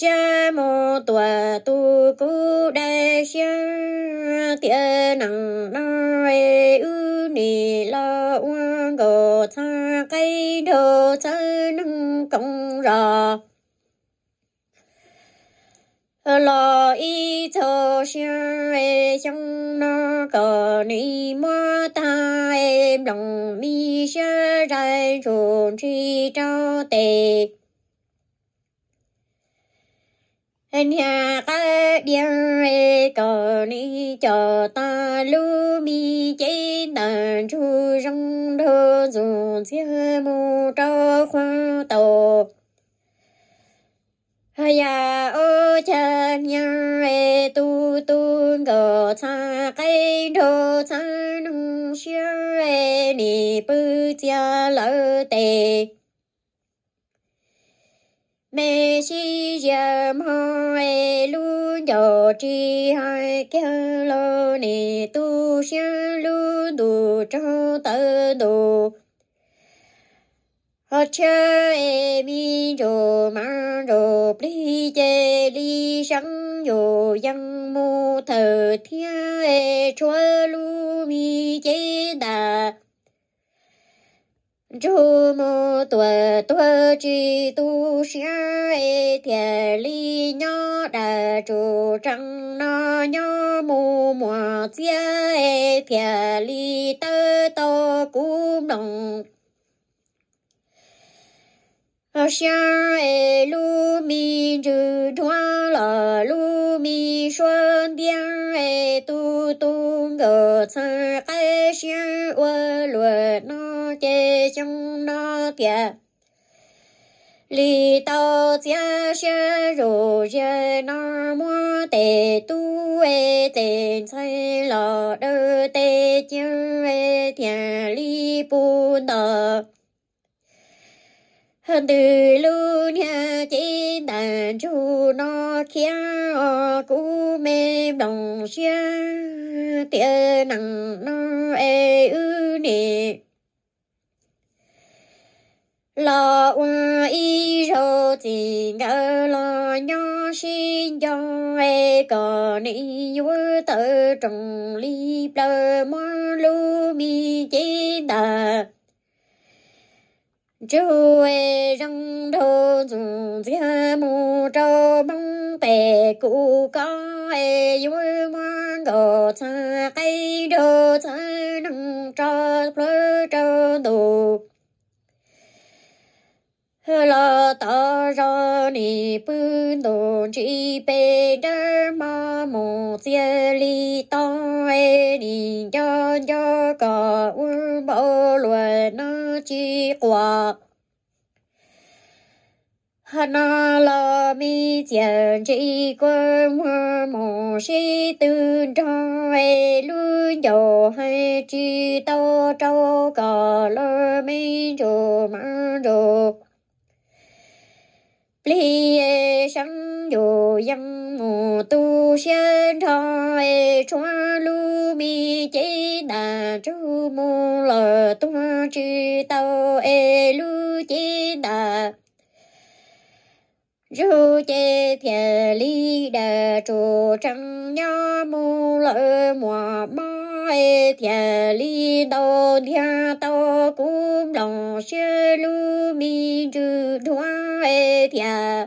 xa mô tòa tu cú đê xa tia nặng nó rê ư nì lo uang gồ tha cây đô tha nâng công rò lo y thô xa e trong nó cờ ni mơ ta em lòng mi xa rai rùn chi trao tề nhà ta điên rê cờ ni chờ ta lưu mi chế đàn chu rong đô dù xia mù trơ khoa tổ Haya ô cha nhân rê tu tu ngờ cha cây đô cha nung xia rê ni bư cha lỡ tề mê si giờ mai lu giờ chi hai kia lo nè tu xa lu đủ cho tớ đủ ở cha e mi rồ ma rồ pli chê li sáng rồ dân mô thờ thiên e chua lu mi chê đà chú mô tùa tùa chi tu xá e thịa ly nhó đà chú trăng nó nhó mù mùa chia e thịa ly tơ tô cú nồng Hãy subscribe cho kênh Ghiền Mì Gõ Để không bỏ lỡ những video hấp dẫn 道家学儒学那么得度为天才老二得敬为天理不能。từ lưu nhà chỉ đàn chú nó kia cú mê đồng xe tia nặng nó ê e ư nè lo wa y rô thì ngỡ lo nho si do e cò ni vua tơ trồng li plơ mo lu mi chế đà chú e răng đô dù dìa mù trâu bông tè cụ có e vua mo đồ xa cây đồ xa nâng trò plơ trâu đồ la ta ra ni bun don chi pe der ma mo tia li ta e ni ya ya ka u bo lue na chi qua hana la mi tian chi qua mo mo shi tu ra e lu yo hai chi to cho ka la mi jo ma jo li sang dù dân mù tu sơn thôi xóa lu mi chế đà chú mù lờ tu chư tàu e lu chế đà rô chê thề ly đà trù trăng nhó mù lợ mùa mò ê thề ly đô thia tô cúm lòng sư lu mi trừ đoan huê thiệt à,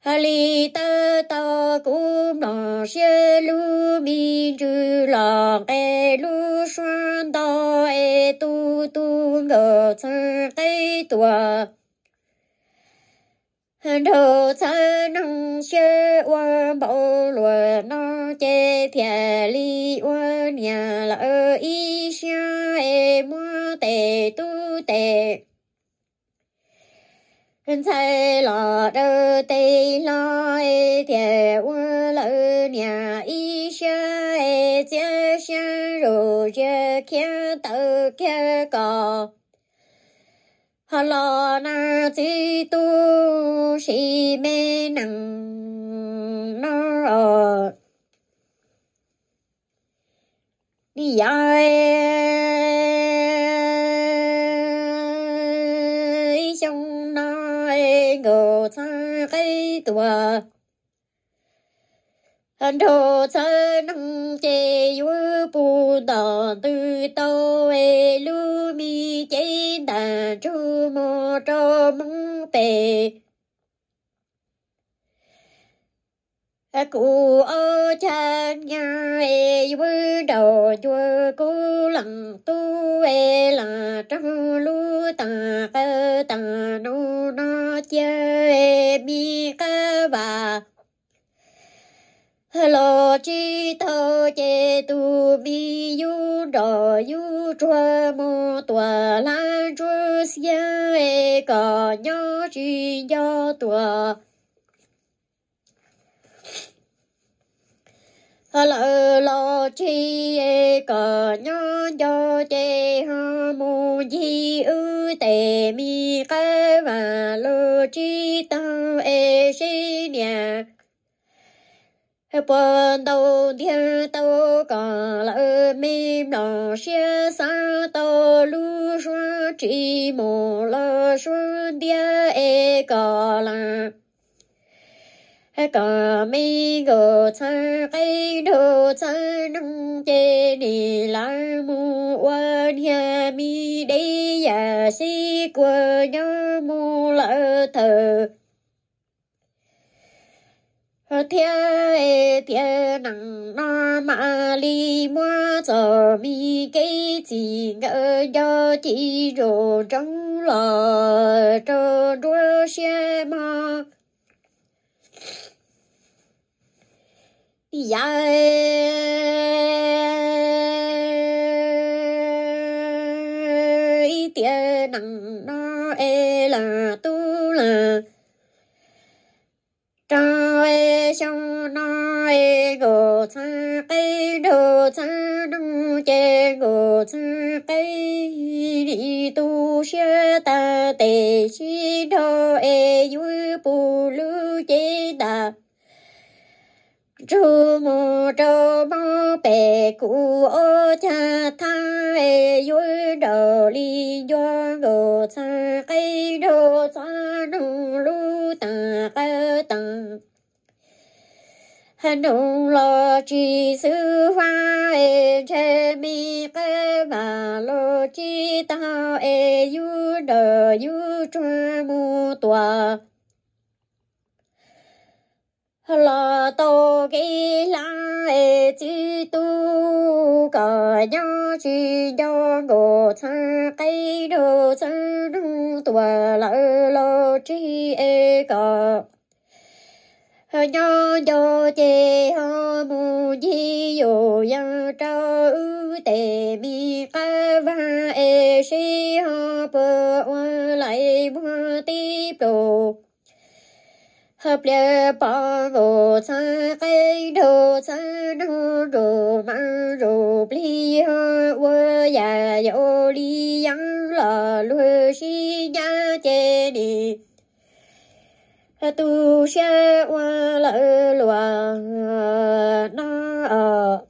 Hali ta ta cũng đỏ xe lu mi chư lòng e lu xuân đo e tu tu ngờ chân cây tùa. Đồ chân năng xe ua bảo lùa nó chê thịa li ua nhà là ơ y xe e mua tề tu tề sai lọ đơ tê lo ê thề u lỡ nhà y sơ ê e, chê sơ rù chê kia tờ kia cò hà lọ na chi tu si mê nặng nó ờ đi ai tay tùa hân thô sơ năng yu bù đỏ tư tô ê lu mi chê đà chú mô trô mông bề cụ ô cha nhà ê vư đầu chua cú lặng tu ê là trong lu tà tà nu nó chơi mi ca bà lo chi thơ chê tu bi yu đò yu chua mô tòa la chua xia e cò nhó chi nhó tòa lo lo chi e cò nhó nhó chê ha mô di ư tề mi ca và lo chi ta ê sĩ nhà bọn tàu thiên tàu cả là mi nó xe xa tàu lu chỉ mồ là xua đia e cả là cả mi gờ cha cây đồ cha nâng chê đi là mu qua nhà mi đây si qua nhau mu lỡ thờ 天天能那玛丽莫走米给几个要记住中了这多些吗？呀！一点能那哎啦都。nói gồ cha cây đồ cha đông chê gồ cha cây đi tu sơ ta tề chi đồ e vui bù lưu chế đà chú mô trô mô bè cụ ô cha tha e vui đồ li do gồ cha cây đồ cha đông lưu ta cây đông lo chi sư hoa e che bi pe và lo chi ta e yu đờ yu chu mu tòa lo tô ki la e chi tu cả nhau chi nhớ ngộ cha cây đồ cha đu tòa lỡ lo chi e cả do cho chê ho mu di yo ya trao ư tề mi ca va e si ho pơ oa lại vua ti pro hợp lệ bỏ vô xa cây đồ xa đô đồ ma đồ bli ho vua ya yo li yang la lu si ya chê đi tu xe qua lợi lụa nó ở